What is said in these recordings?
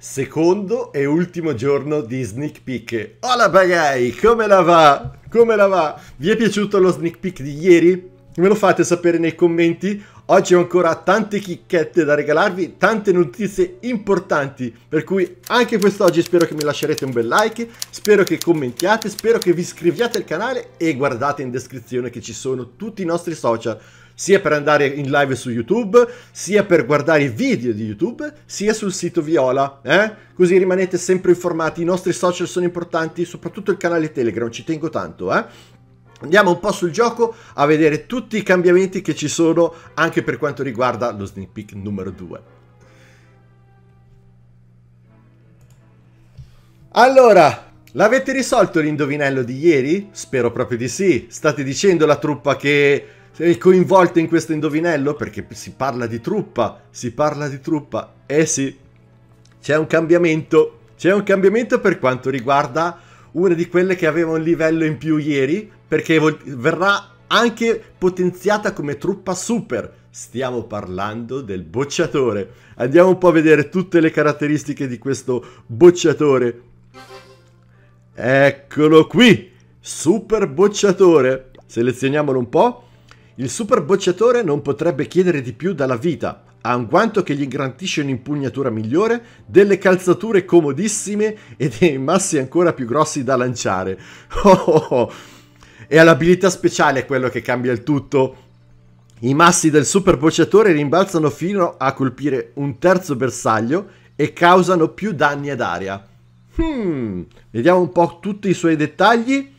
Secondo e ultimo giorno di Sneak Peek. Hola bagai, come la va? Come la va? Vi è piaciuto lo sneak peek di ieri? Me lo fate sapere nei commenti? Oggi ho ancora tante chicchette da regalarvi, tante notizie importanti, per cui anche quest'oggi spero che mi lascerete un bel like, spero che commentiate, spero che vi iscriviate al canale e guardate in descrizione che ci sono tutti i nostri social sia per andare in live su YouTube, sia per guardare i video di YouTube, sia sul sito Viola, eh? Così rimanete sempre informati, i nostri social sono importanti, soprattutto il canale Telegram, ci tengo tanto, eh? Andiamo un po' sul gioco a vedere tutti i cambiamenti che ci sono anche per quanto riguarda lo sneak peek numero 2. Allora, L'avete risolto l'indovinello di ieri? Spero proprio di sì. State dicendo la truppa che sei coinvolta in questo indovinello? Perché si parla di truppa, si parla di truppa. Eh sì, c'è un cambiamento. C'è un cambiamento per quanto riguarda una di quelle che aveva un livello in più ieri, perché verrà anche potenziata come truppa super. Stiamo parlando del bocciatore. Andiamo un po' a vedere tutte le caratteristiche di questo bocciatore. Eccolo qui, super bocciatore. Selezioniamolo un po'. Il super bocciatore non potrebbe chiedere di più dalla vita. Ha un guanto che gli garantisce un'impugnatura migliore, delle calzature comodissime e dei massi ancora più grossi da lanciare. Oh oh oh. E ha l'abilità speciale quello che cambia il tutto. I massi del super bocciatore rimbalzano fino a colpire un terzo bersaglio e causano più danni ad aria. Hmm, vediamo un po' tutti i suoi dettagli.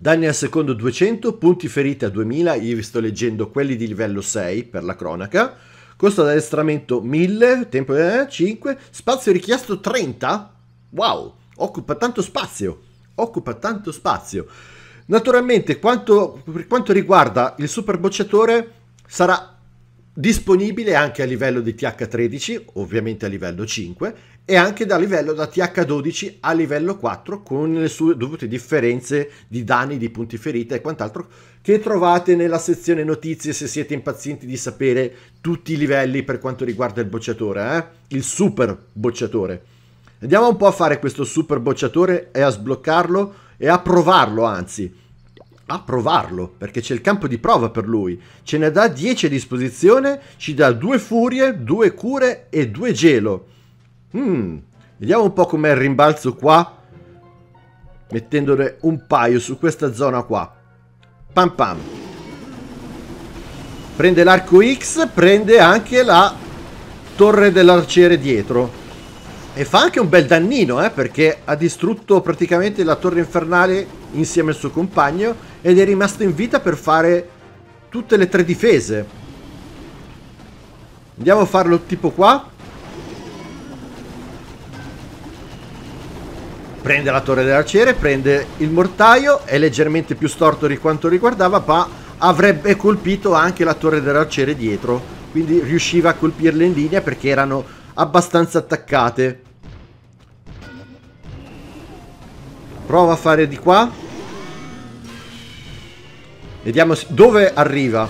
Danni al secondo 200, punti ferite a 2000, io vi sto leggendo quelli di livello 6 per la cronaca. Costo d'addestramento 1000, tempo eh, 5, spazio richiesto 30. Wow, occupa tanto spazio, occupa tanto spazio. Naturalmente, quanto, per quanto riguarda il super bocciatore, sarà disponibile anche a livello di TH13, ovviamente a livello 5, e anche da livello da TH12 a livello 4 con le sue dovute differenze di danni, di punti ferite e quant'altro che trovate nella sezione notizie se siete impazienti di sapere tutti i livelli per quanto riguarda il bocciatore, eh? il super bocciatore. Andiamo un po' a fare questo super bocciatore e a sbloccarlo e a provarlo anzi. A provarlo, perché c'è il campo di prova per lui. Ce ne dà 10 a disposizione, ci dà due furie, due cure e due gelo Mm, vediamo un po' com'è il rimbalzo qua. Mettendone un paio su questa zona qua. Pam pam. Prende l'arco X, prende anche la torre dell'arciere dietro. E fa anche un bel dannino, eh, perché ha distrutto praticamente la torre infernale insieme al suo compagno ed è rimasto in vita per fare tutte le tre difese. Andiamo a farlo tipo qua. prende la torre dell'arciere, prende il mortaio, è leggermente più storto di quanto riguardava, ma avrebbe colpito anche la torre dell'arciere dietro, quindi riusciva a colpirle in linea perché erano abbastanza attaccate. Prova a fare di qua. Vediamo dove arriva.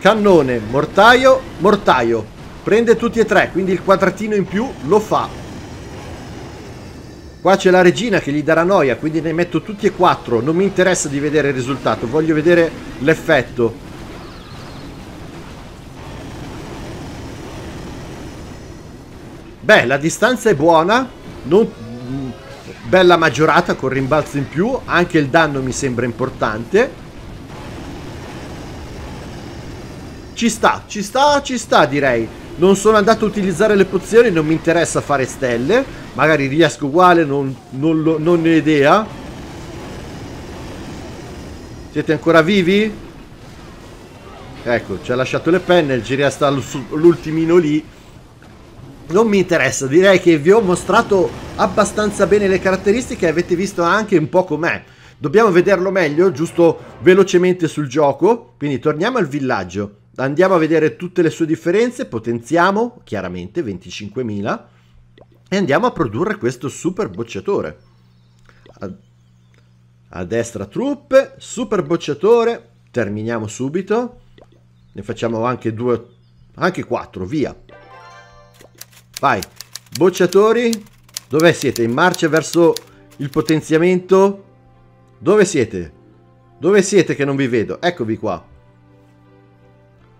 Cannone, mortaio, mortaio. Prende tutti e tre, quindi il quadratino in più lo fa. Qua c'è la regina che gli darà noia, quindi ne metto tutti e quattro. Non mi interessa di vedere il risultato, voglio vedere l'effetto. Beh, la distanza è buona, non... Mm, bella maggiorata con rimbalzo in più, anche il danno mi sembra importante. Ci sta, ci sta, ci sta direi non sono andato a utilizzare le pozioni, non mi interessa fare stelle, magari riesco uguale, non, non, lo, non ne ho idea. Siete ancora vivi? Ecco, ci ha lasciato le penne, il giria sta l'ultimino lì. Non mi interessa, direi che vi ho mostrato abbastanza bene le caratteristiche e avete visto anche un po' com'è. Dobbiamo vederlo meglio, giusto velocemente sul gioco, quindi torniamo al villaggio. Andiamo a vedere tutte le sue differenze, potenziamo chiaramente 25.000 e andiamo a produrre questo super bocciatore. A, a destra truppe, super bocciatore, terminiamo subito. Ne facciamo anche due, anche quattro, via. Vai, bocciatori, dove siete? In marcia verso il potenziamento? Dove siete? Dove siete che non vi vedo? Eccovi qua.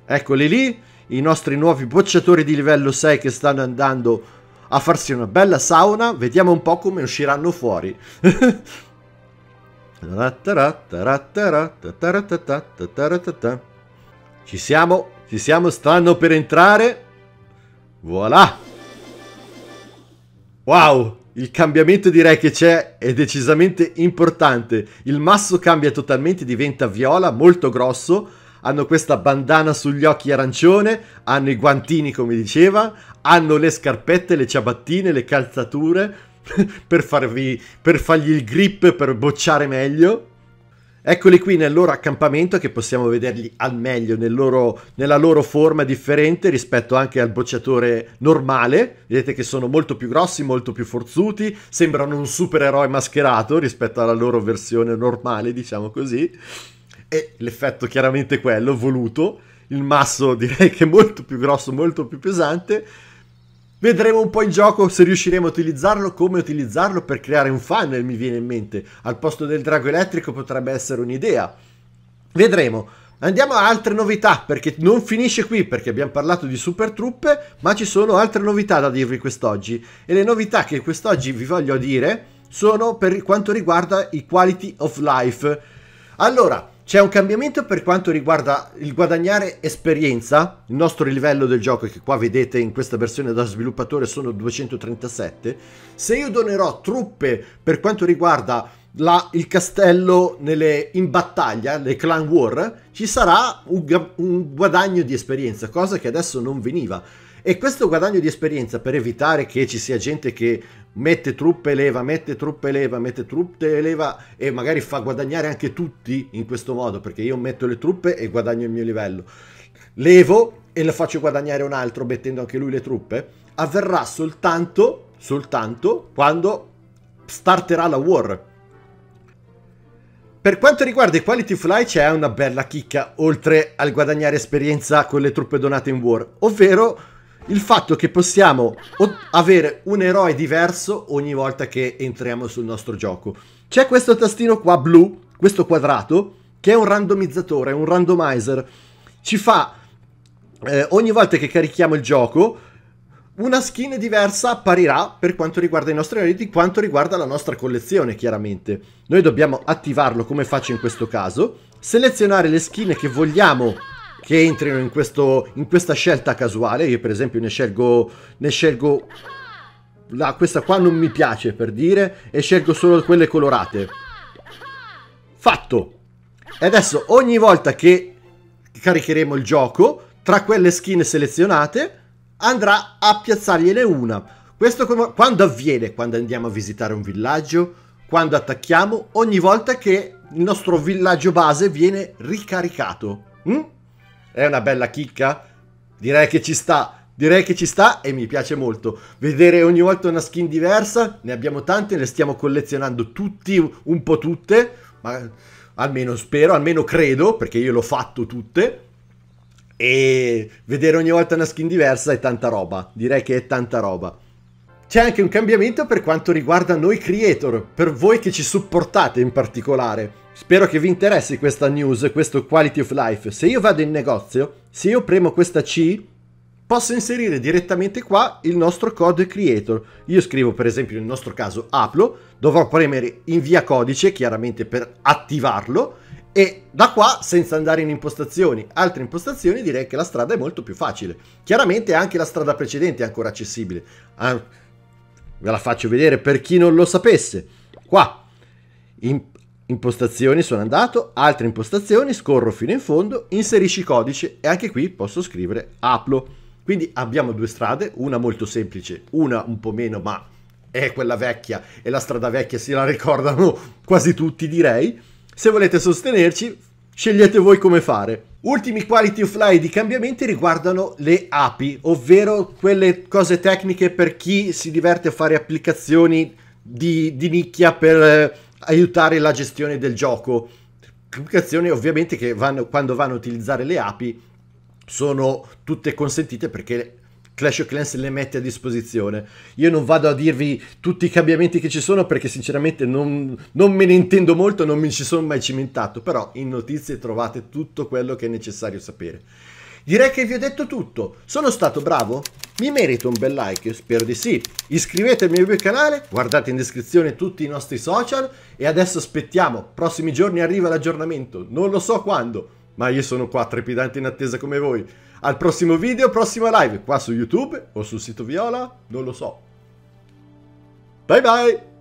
Eccoli lì, i nostri nuovi bocciatori di livello 6 che stanno andando a farsi una bella sauna. Vediamo un po' come usciranno fuori. Ci siamo, ci siamo, stanno per entrare. Voilà! Wow! Il cambiamento direi che c'è è decisamente importante. Il masso cambia totalmente, diventa viola, molto grosso hanno questa bandana sugli occhi arancione, hanno i guantini come diceva, hanno le scarpette, le ciabattine, le calzature per, farvi, per fargli il grip, per bocciare meglio. Eccoli qui nel loro accampamento che possiamo vederli al meglio nel loro, nella loro forma differente rispetto anche al bocciatore normale. Vedete che sono molto più grossi, molto più forzuti, sembrano un supereroe mascherato rispetto alla loro versione normale, diciamo così e l'effetto chiaramente quello, voluto, il masso direi che è molto più grosso, molto più pesante. Vedremo un po' in gioco se riusciremo a utilizzarlo, come utilizzarlo per creare un funnel mi viene in mente, al posto del drago elettrico potrebbe essere un'idea. Vedremo. Andiamo a altre novità perché non finisce qui perché abbiamo parlato di super truppe, ma ci sono altre novità da dirvi quest'oggi e le novità che quest'oggi vi voglio dire sono per quanto riguarda i quality of life. Allora, c'è un cambiamento per quanto riguarda il guadagnare esperienza, il nostro livello del gioco che qua vedete in questa versione da sviluppatore sono 237, se io donerò truppe per quanto riguarda la, il castello nelle, in battaglia, le clan war, ci sarà un, un guadagno di esperienza, cosa che adesso non veniva. E questo guadagno di esperienza per evitare che ci sia gente che mette truppe e leva, mette truppe e leva, mette truppe e leva e magari fa guadagnare anche tutti in questo modo, perché io metto le truppe e guadagno il mio livello. Levo e lo faccio guadagnare un altro mettendo anche lui le truppe, avverrà soltanto, soltanto quando starterà la war. Per quanto riguarda i Quality Fly c'è una bella chicca, oltre al guadagnare esperienza con le truppe donate in war, ovvero il fatto che possiamo avere un eroe diverso ogni volta che entriamo sul nostro gioco. C'è questo tastino qua blu, questo quadrato, che è un randomizzatore, un randomizer. Ci fa, eh, ogni volta che carichiamo il gioco, una skin diversa apparirà per quanto riguarda i nostri eroi, di quanto riguarda la nostra collezione, chiaramente. Noi dobbiamo attivarlo come faccio in questo caso, selezionare le skin che vogliamo che entrino in, questo, in questa scelta casuale. Io per esempio ne scelgo, ne scelgo la, questa qua non mi piace per dire e scelgo solo quelle colorate. Fatto! E adesso ogni volta che caricheremo il gioco, tra quelle skin selezionate andrà a piazzargliene una. Questo quando avviene? Quando andiamo a visitare un villaggio, quando attacchiamo, ogni volta che il nostro villaggio base viene ricaricato. Mm? È una bella chicca? Direi che ci sta. Direi che ci sta e mi piace molto. Vedere ogni volta una skin diversa, ne abbiamo tante, le stiamo collezionando tutti, un po' tutte, ma almeno spero, almeno credo, perché io l'ho fatto tutte. E vedere ogni volta una skin diversa è tanta roba, direi che è tanta roba. C'è anche un cambiamento per quanto riguarda noi creator, per voi che ci supportate in particolare. Spero che vi interessi questa news, questo quality of life. Se io vado in negozio, se io premo questa C, posso inserire direttamente qua il nostro code creator. Io scrivo per esempio nel nostro caso Aplo, dovrò premere invia codice chiaramente per attivarlo e da qua senza andare in impostazioni, altre impostazioni direi che la strada è molto più facile. Chiaramente anche la strada precedente è ancora accessibile. Ah, ve la faccio vedere per chi non lo sapesse. Qua in impostazioni sono andato, altre impostazioni, scorro fino in fondo, inserisci codice e anche qui posso scrivere aplo. Quindi abbiamo due strade, una molto semplice, una un po' meno ma è quella vecchia e la strada vecchia se la ricordano quasi tutti direi. Se volete sostenerci scegliete voi come fare. Ultimi quality of life di cambiamenti riguardano le API, ovvero quelle cose tecniche per chi si diverte a fare applicazioni di, di nicchia per eh, aiutare la gestione del gioco. Applicazioni ovviamente che vanno, quando vanno a utilizzare le api sono tutte consentite perché Clash of Clans le mette a disposizione. Io non vado a dirvi tutti i cambiamenti che ci sono perché sinceramente non, non, me ne intendo molto, non mi ci sono mai cimentato, però in notizie trovate tutto quello che è necessario sapere. Direi che vi ho detto tutto. Sono stato bravo? Mi merito un bel like? Io spero di sì. Iscrivetevi al mio canale, guardate in descrizione tutti i nostri social e adesso aspettiamo. Prossimi giorni arriva l'aggiornamento, non lo so quando, ma io sono qua trepidante in attesa come voi. Al prossimo video, prossima live, qua su YouTube o sul sito Viola, non lo so. Bye bye!